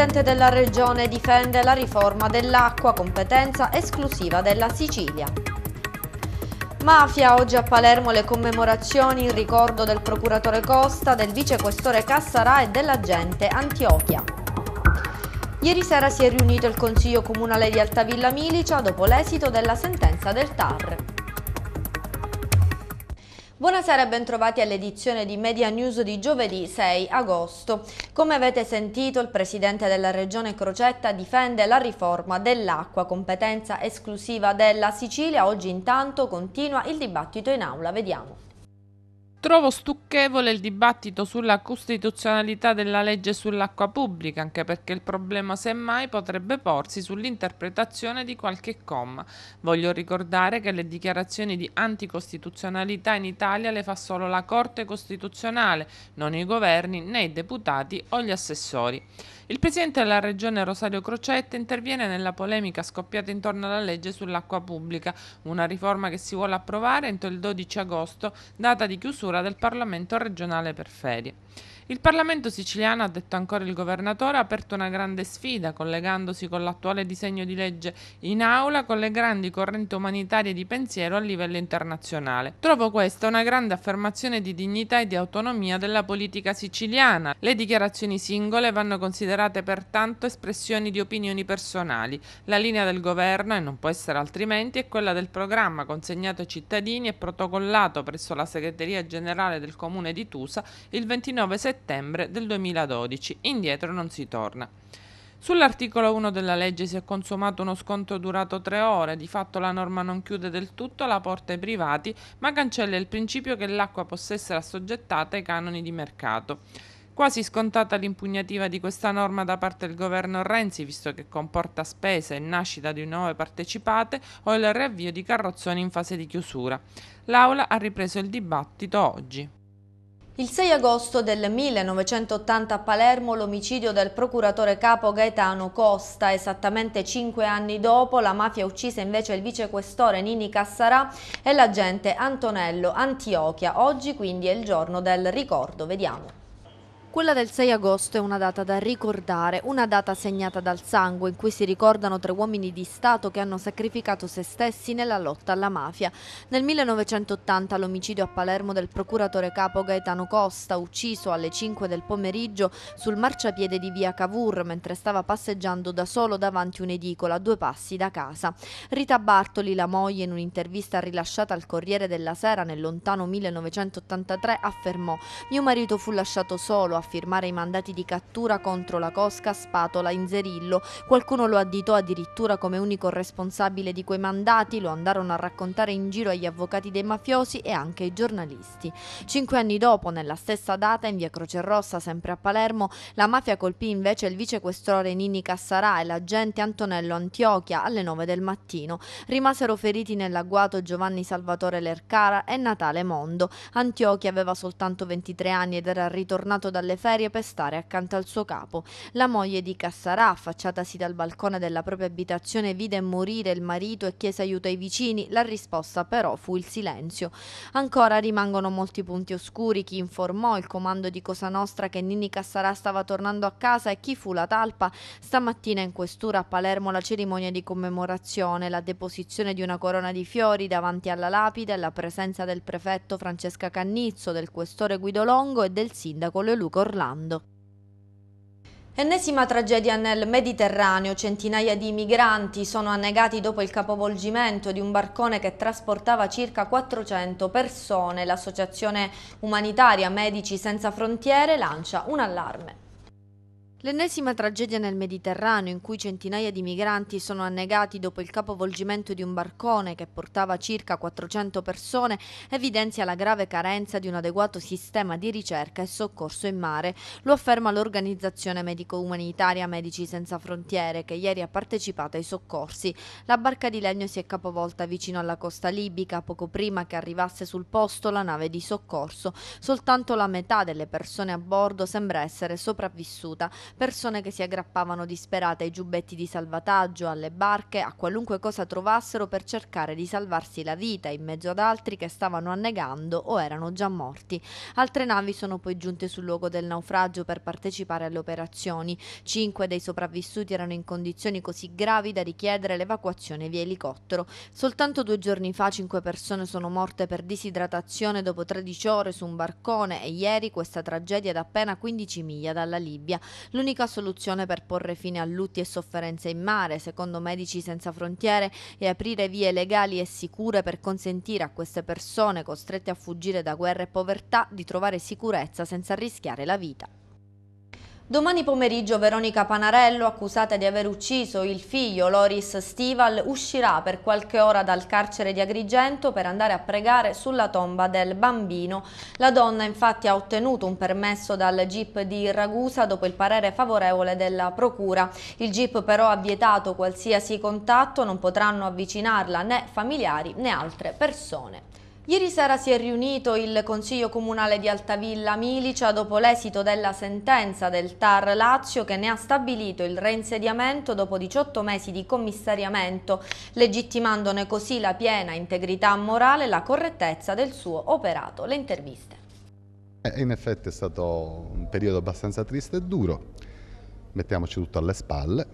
Presidente della Regione difende la riforma dell'acqua, competenza esclusiva della Sicilia. Mafia, oggi a Palermo le commemorazioni in ricordo del procuratore Costa, del vicequestore Cassarà e dell'agente Antiochia. Ieri sera si è riunito il Consiglio Comunale di Altavilla Milicia dopo l'esito della sentenza del TAR. Buonasera e bentrovati all'edizione di Media News di giovedì 6 agosto. Come avete sentito, il presidente della regione Crocetta difende la riforma dell'acqua, competenza esclusiva della Sicilia. Oggi intanto continua il dibattito in aula. Vediamo. Trovo stucchevole il dibattito sulla costituzionalità della legge sull'acqua pubblica, anche perché il problema semmai potrebbe porsi sull'interpretazione di qualche comma. Voglio ricordare che le dichiarazioni di anticostituzionalità in Italia le fa solo la Corte Costituzionale, non i governi né i deputati o gli assessori. Il presidente della regione Rosario Crocetta interviene nella polemica scoppiata intorno alla legge sull'acqua pubblica, una riforma che si vuole approvare entro il 12 agosto, data di chiusura del Parlamento regionale per ferie. Il Parlamento siciliano, ha detto ancora il governatore, ha aperto una grande sfida collegandosi con l'attuale disegno di legge in aula con le grandi correnti umanitarie di pensiero a livello internazionale. Trovo questa una grande affermazione di dignità e di autonomia della politica siciliana. Le dichiarazioni singole vanno considerate pertanto espressioni di opinioni personali. La linea del governo, e non può essere altrimenti, è quella del programma consegnato ai cittadini e protocollato presso la segreteria generale del comune di Tusa il 29 19 settembre del 2012, indietro non si torna. Sull'articolo 1 della legge si è consumato uno scontro durato tre ore, di fatto la norma non chiude del tutto la porta ai privati, ma cancella il principio che l'acqua possa essere assoggettata ai canoni di mercato. Quasi scontata l'impugnativa di questa norma da parte del governo Renzi, visto che comporta spese e nascita di nuove partecipate o il riavvio di carrozzoni in fase di chiusura. L'Aula ha ripreso il dibattito oggi. Il 6 agosto del 1980 a Palermo l'omicidio del procuratore capo Gaetano Costa, esattamente cinque anni dopo la mafia uccise invece il vicequestore Nini Cassarà e l'agente Antonello Antiochia. Oggi quindi è il giorno del ricordo, vediamo. Quella del 6 agosto è una data da ricordare, una data segnata dal sangue in cui si ricordano tre uomini di Stato che hanno sacrificato se stessi nella lotta alla mafia. Nel 1980 l'omicidio a Palermo del procuratore capo Gaetano Costa, ucciso alle 5 del pomeriggio sul marciapiede di via Cavour mentre stava passeggiando da solo davanti un'edicola a due passi da casa. Rita Bartoli, la moglie, in un'intervista rilasciata al Corriere della Sera nel lontano 1983 affermò «Mio marito fu lasciato solo, firmare i mandati di cattura contro la Cosca, Spatola, Inzerillo. Qualcuno lo additò addirittura come unico responsabile di quei mandati, lo andarono a raccontare in giro agli avvocati dei mafiosi e anche ai giornalisti. Cinque anni dopo, nella stessa data, in via Croce Rossa, sempre a Palermo, la mafia colpì invece il vicequestore Nini Cassarà e l'agente Antonello Antiochia alle 9 del mattino. Rimasero feriti nell'agguato Giovanni Salvatore Lercara e Natale Mondo. Antiochia aveva soltanto 23 anni ed era ritornato dalle alle ferie per stare accanto al suo capo. La moglie di Cassarà, affacciatasi dal balcone della propria abitazione, vide morire il marito e chiese aiuto ai vicini. La risposta però fu il silenzio. Ancora rimangono molti punti oscuri. Chi informò il comando di Cosa Nostra che Nini Cassarà stava tornando a casa e chi fu la talpa? Stamattina in questura a Palermo la cerimonia di commemorazione, la deposizione di una corona di fiori davanti alla lapide, la presenza del prefetto Francesca Cannizzo, del questore Guido Longo e del sindaco Leoluco Federico Orlando. Ennesima tragedia nel Mediterraneo, centinaia di migranti sono annegati dopo il capovolgimento di un barcone che trasportava circa 400 persone. L'associazione umanitaria Medici Senza Frontiere lancia un allarme. L'ennesima tragedia nel Mediterraneo in cui centinaia di migranti sono annegati dopo il capovolgimento di un barcone che portava circa 400 persone evidenzia la grave carenza di un adeguato sistema di ricerca e soccorso in mare, lo afferma l'organizzazione medico-umanitaria Medici Senza Frontiere che ieri ha partecipato ai soccorsi. La barca di legno si è capovolta vicino alla costa libica poco prima che arrivasse sul posto la nave di soccorso. Soltanto la metà delle persone a bordo sembra essere sopravvissuta persone che si aggrappavano disperate ai giubbetti di salvataggio, alle barche, a qualunque cosa trovassero per cercare di salvarsi la vita in mezzo ad altri che stavano annegando o erano già morti. Altre navi sono poi giunte sul luogo del naufragio per partecipare alle operazioni. Cinque dei sopravvissuti erano in condizioni così gravi da richiedere l'evacuazione via elicottero. Soltanto due giorni fa cinque persone sono morte per disidratazione dopo 13 ore su un barcone e ieri questa tragedia ad appena 15 miglia dalla Libia. L'unica soluzione per porre fine a lutti e sofferenze in mare, secondo Medici Senza Frontiere, è aprire vie legali e sicure per consentire a queste persone costrette a fuggire da guerra e povertà di trovare sicurezza senza rischiare la vita. Domani pomeriggio Veronica Panarello, accusata di aver ucciso il figlio Loris Stival, uscirà per qualche ora dal carcere di Agrigento per andare a pregare sulla tomba del bambino. La donna infatti ha ottenuto un permesso dal GIP di Ragusa dopo il parere favorevole della procura. Il GIP però ha vietato qualsiasi contatto, non potranno avvicinarla né familiari né altre persone. Ieri sera si è riunito il Consiglio Comunale di Altavilla Milicia dopo l'esito della sentenza del TAR Lazio che ne ha stabilito il reinsediamento dopo 18 mesi di commissariamento, legittimandone così la piena integrità morale e la correttezza del suo operato. Le interviste. Eh, in effetti è stato un periodo abbastanza triste e duro, mettiamoci tutto alle spalle,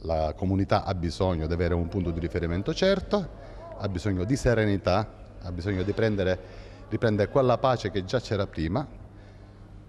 la comunità ha bisogno di avere un punto di riferimento certo, ha bisogno di serenità ha bisogno di prendere, riprendere quella pace che già c'era prima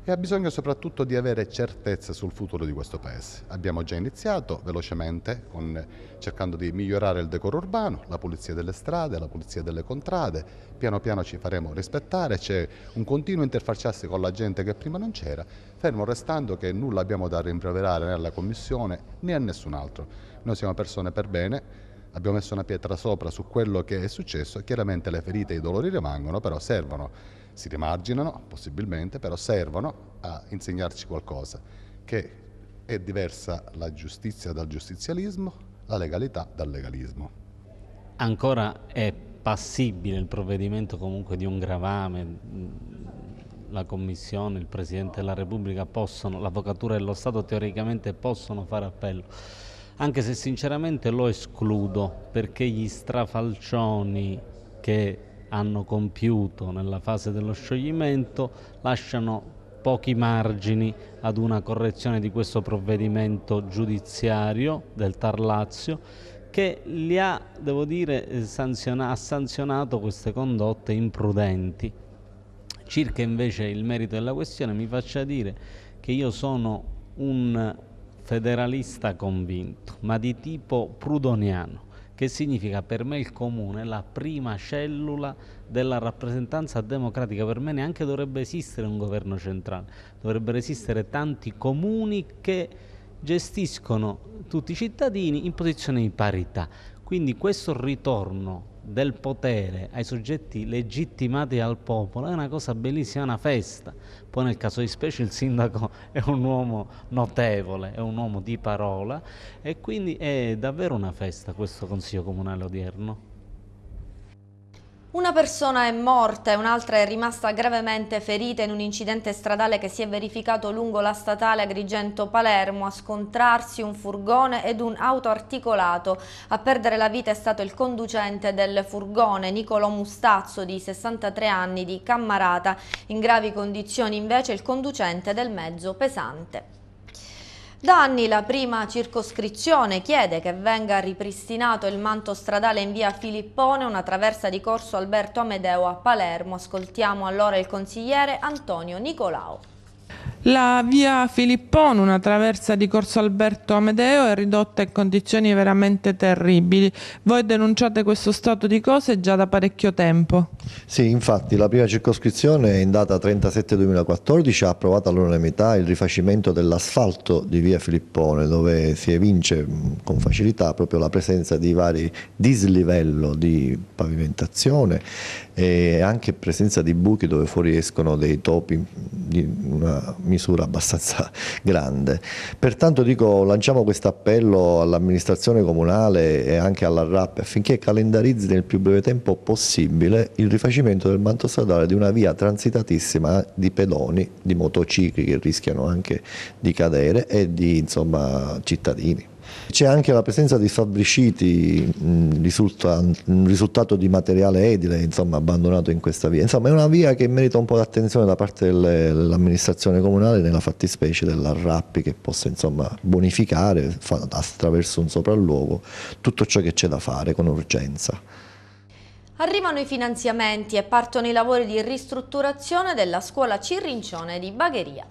e ha bisogno soprattutto di avere certezza sul futuro di questo Paese. Abbiamo già iniziato velocemente con, cercando di migliorare il decoro urbano, la pulizia delle strade, la pulizia delle contrade, piano piano ci faremo rispettare, c'è un continuo interfacciarsi con la gente che prima non c'era, fermo restando che nulla abbiamo da rimproverare né alla Commissione né a nessun altro. Noi siamo persone per bene, abbiamo messo una pietra sopra su quello che è successo, chiaramente le ferite e i dolori rimangono, però servono, si rimarginano possibilmente, però servono a insegnarci qualcosa, che è diversa la giustizia dal giustizialismo, la legalità dal legalismo. Ancora è passibile il provvedimento comunque di un gravame, la Commissione, il Presidente della Repubblica possono, l'Avvocatura e lo Stato teoricamente possono fare appello anche se sinceramente lo escludo perché gli strafalcioni che hanno compiuto nella fase dello scioglimento lasciano pochi margini ad una correzione di questo provvedimento giudiziario del Tar che li ha, devo dire, eh, sanziona ha sanzionato queste condotte imprudenti. Circa invece il merito della questione mi faccia dire che io sono un federalista convinto, ma di tipo prudoniano, che significa per me il comune, la prima cellula della rappresentanza democratica. Per me neanche dovrebbe esistere un governo centrale, dovrebbero esistere tanti comuni che gestiscono tutti i cittadini in posizione di parità. Quindi questo ritorno del potere ai soggetti legittimati dal popolo è una cosa bellissima, è una festa. Poi nel caso di specie il sindaco è un uomo notevole, è un uomo di parola e quindi è davvero una festa questo Consiglio Comunale odierno. Una persona è morta e un'altra è rimasta gravemente ferita in un incidente stradale che si è verificato lungo la statale Agrigento-Palermo a scontrarsi un furgone ed un auto articolato. A perdere la vita è stato il conducente del furgone, Nicolo Mustazzo, di 63 anni, di Cammarata. In gravi condizioni invece il conducente del mezzo pesante. Da anni la prima circoscrizione chiede che venga ripristinato il manto stradale in via Filippone, una traversa di corso Alberto Amedeo a Palermo. Ascoltiamo allora il consigliere Antonio Nicolao. La via Filippone, una traversa di Corso Alberto Amedeo, è ridotta in condizioni veramente terribili. Voi denunciate questo stato di cose già da parecchio tempo. Sì, infatti la prima circoscrizione in data 37-2014 ha approvato all'unanimità il rifacimento dell'asfalto di via Filippone, dove si evince con facilità proprio la presenza di vari dislivello di pavimentazione e anche presenza di buchi dove fuoriescono dei topi di una misura abbastanza grande. Pertanto dico, lanciamo questo appello all'amministrazione comunale e anche alla RAP affinché calendarizzi nel più breve tempo possibile il rifacimento del manto stradale di una via transitatissima di pedoni, di motocicli che rischiano anche di cadere e di insomma, cittadini. C'è anche la presenza di fabbriciti, risulta, un risultato di materiale edile insomma, abbandonato in questa via. Insomma è una via che merita un po' d'attenzione da parte dell'amministrazione comunale nella fattispecie dell'arrappi che possa insomma, bonificare attraverso un sopralluogo tutto ciò che c'è da fare con urgenza. Arrivano i finanziamenti e partono i lavori di ristrutturazione della scuola Cirrincione di Bagheria.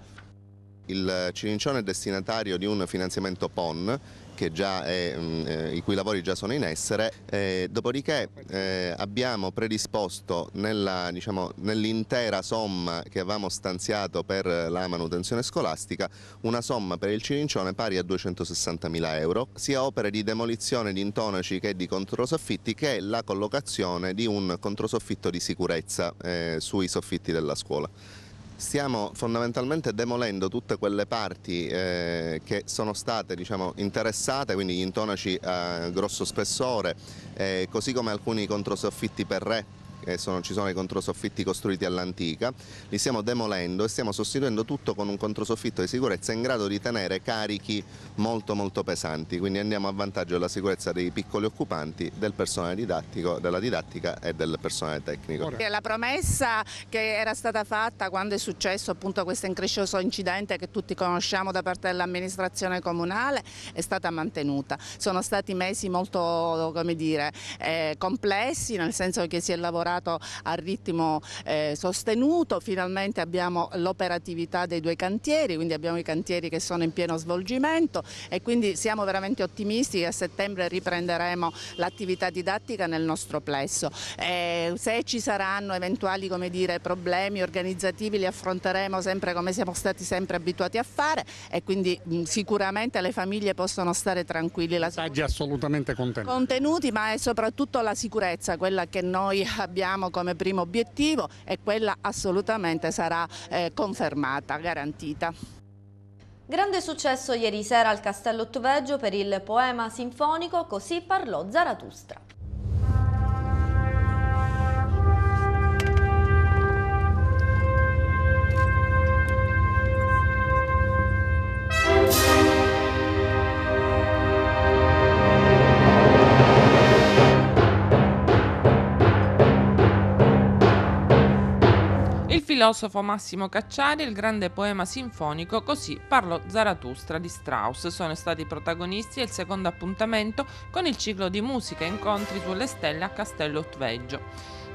Il Cirincione è destinatario di un finanziamento PON è, mh, mm, eh, i cui lavori già sono in essere, eh, dopodiché eh, abbiamo predisposto diciamo, nell'intera diciamo, nell somma che avevamo stanziato per la manutenzione scolastica una somma per il Cirincione pari a 260.000 euro, sia opere di demolizione di intonaci che di controsoffitti che la collocazione di un controsoffitto di sicurezza eh, sui soffitti della scuola stiamo fondamentalmente demolendo tutte quelle parti eh, che sono state diciamo, interessate, quindi gli intonaci a grosso spessore, eh, così come alcuni controsoffitti per re che sono, ci sono i controsoffitti costruiti all'antica, li stiamo demolendo e stiamo sostituendo tutto con un controsoffitto di sicurezza in grado di tenere carichi molto molto pesanti, quindi andiamo a vantaggio della sicurezza dei piccoli occupanti, del personale didattico, della didattica e del personale tecnico. La promessa che era stata fatta quando è successo appunto questo increscioso incidente che tutti conosciamo da parte dell'amministrazione comunale è stata mantenuta. Sono stati mesi molto come dire, eh, complessi nel senso che si è lavorato lavorato a ritmo eh, sostenuto, finalmente abbiamo l'operatività dei due cantieri, quindi abbiamo i cantieri che sono in pieno svolgimento e quindi siamo veramente ottimisti che a settembre riprenderemo l'attività didattica nel nostro plesso. Eh, se ci saranno eventuali dire, problemi organizzativi li affronteremo sempre come siamo stati sempre abituati a fare e quindi mh, mm, sicuramente le famiglie possono stare tranquilli. Messaggi assolutamente contenuti. Contenuti ma è soprattutto la sicurezza, quella che noi abbiamo abbiamo come primo obiettivo e quella assolutamente sarà eh, confermata, garantita. Grande successo ieri sera al Castello Ottoveggio per il poema sinfonico Così parlò Zaratustra. filosofo Massimo Cacciari il grande poema sinfonico Così parlò Zaratustra di Strauss sono stati protagonisti del secondo appuntamento con il ciclo di musica e incontri sulle stelle a Castello Otveggio.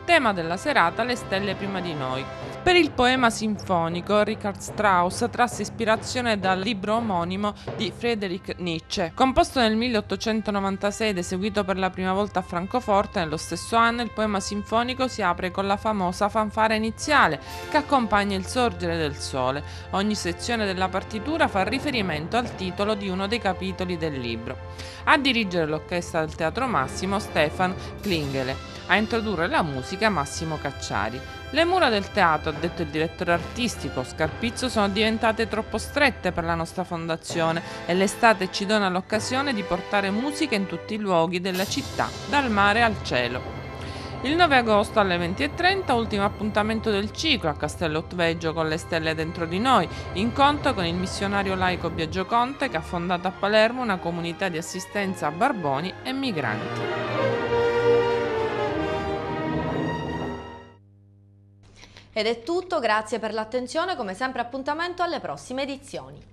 Tema della serata Le stelle prima di noi. Per il poema sinfonico Richard Strauss trasse ispirazione dal libro omonimo di Friedrich Nietzsche. Composto nel 1896 ed eseguito per la prima volta a Francoforte nello stesso anno, il poema sinfonico si apre con la famosa fanfara iniziale che accompagna il sorgere del sole. Ogni sezione della partitura fa riferimento al titolo di uno dei capitoli del libro. A dirigere l'orchestra del Teatro Massimo Stefan Klingele, a introdurre la musica Massimo Cacciari. Le mura del teatro, ha detto il direttore artistico Scarpizzo, sono diventate troppo strette per la nostra fondazione e l'estate ci dona l'occasione di portare musica in tutti i luoghi della città, dal mare al cielo. Il 9 agosto alle 20.30, ultimo appuntamento del ciclo a Castello Otveggio con le stelle dentro di noi, incontro con il missionario laico Biagio Conte che ha fondato a Palermo una comunità di assistenza a barboni e migranti. Ed è tutto, grazie per l'attenzione, come sempre appuntamento alle prossime edizioni.